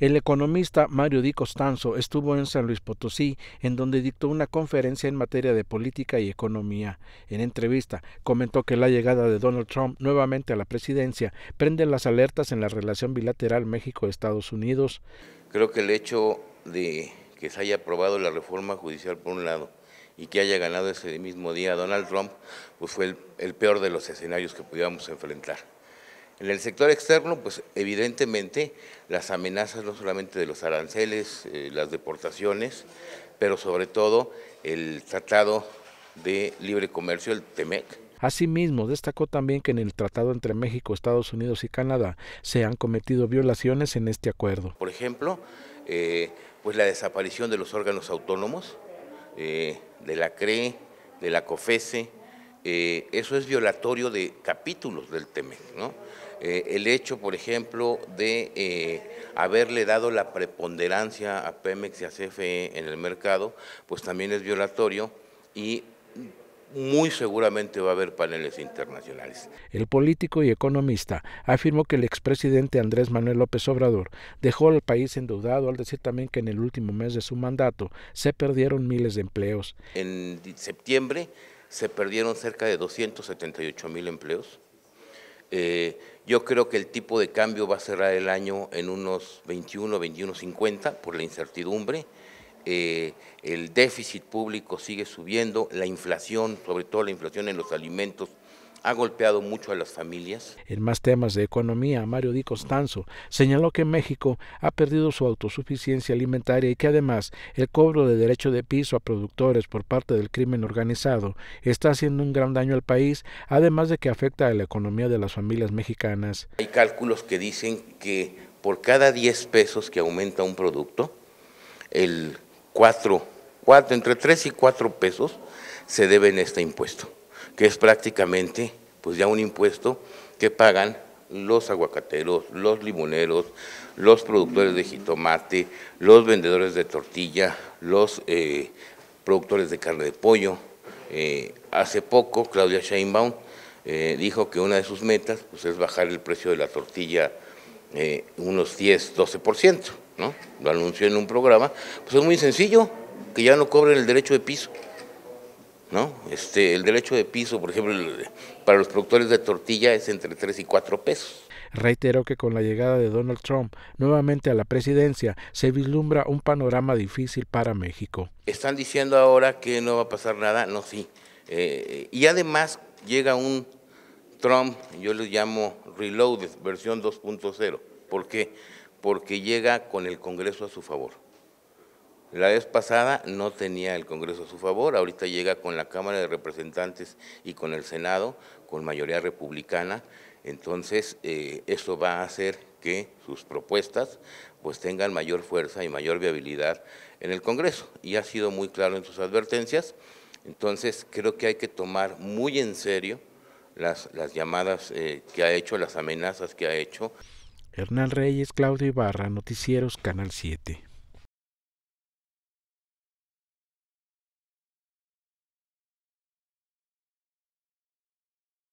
El economista Mario Di Costanzo estuvo en San Luis Potosí, en donde dictó una conferencia en materia de política y economía. En entrevista, comentó que la llegada de Donald Trump nuevamente a la presidencia prende las alertas en la relación bilateral México-Estados Unidos. Creo que el hecho de que se haya aprobado la reforma judicial por un lado y que haya ganado ese mismo día Donald Trump, pues fue el, el peor de los escenarios que pudiéramos enfrentar. En el sector externo, pues evidentemente las amenazas no solamente de los aranceles, eh, las deportaciones, pero sobre todo el Tratado de Libre Comercio, el TEMEC, Asimismo, destacó también que en el tratado entre México, Estados Unidos y Canadá se han cometido violaciones en este acuerdo. Por ejemplo, eh, pues la desaparición de los órganos autónomos, eh, de la CRE, de la COFESE, eh, eso es violatorio de capítulos del TEMEC, ¿no? Eh, el hecho, por ejemplo, de eh, haberle dado la preponderancia a Pemex y a CFE en el mercado, pues también es violatorio y muy seguramente va a haber paneles internacionales. El político y economista afirmó que el expresidente Andrés Manuel López Obrador dejó al país endeudado al decir también que en el último mes de su mandato se perdieron miles de empleos. En septiembre se perdieron cerca de 278 mil empleos. Eh, yo creo que el tipo de cambio va a cerrar el año en unos 21, 21.50 por la incertidumbre. Eh, el déficit público sigue subiendo, la inflación, sobre todo la inflación en los alimentos, ha golpeado mucho a las familias. En más temas de economía, Mario Di Costanzo señaló que México ha perdido su autosuficiencia alimentaria y que además el cobro de derecho de piso a productores por parte del crimen organizado está haciendo un gran daño al país, además de que afecta a la economía de las familias mexicanas. Hay cálculos que dicen que por cada 10 pesos que aumenta un producto, el entre 3 y 4 pesos se deben a este impuesto que es prácticamente pues ya un impuesto que pagan los aguacateros, los limoneros, los productores de jitomate, los vendedores de tortilla, los eh, productores de carne de pollo. Eh, hace poco Claudia Sheinbaum eh, dijo que una de sus metas pues, es bajar el precio de la tortilla unos 10, 12%, ¿no? Lo anunció en un programa. Pues es muy sencillo, que ya no cobren el derecho de piso. ¿no? Este, el derecho de piso, por ejemplo, para los productores de tortilla es entre 3 y 4 pesos. Reiteró que con la llegada de Donald Trump nuevamente a la presidencia se vislumbra un panorama difícil para México. Están diciendo ahora que no va a pasar nada, no, sí. Eh, y además llega un Trump, yo lo llamo reloaded, versión 2.0. ¿Por qué? Porque llega con el Congreso a su favor. La vez pasada no tenía el Congreso a su favor, ahorita llega con la Cámara de Representantes y con el Senado, con mayoría republicana, entonces eh, eso va a hacer que sus propuestas pues tengan mayor fuerza y mayor viabilidad en el Congreso. Y ha sido muy claro en sus advertencias, entonces creo que hay que tomar muy en serio las, llamadas eh, que ha hecho, las amenazas que ha hecho. Hernán Reyes, Claudio Ibarra, Noticieros, Canal 7.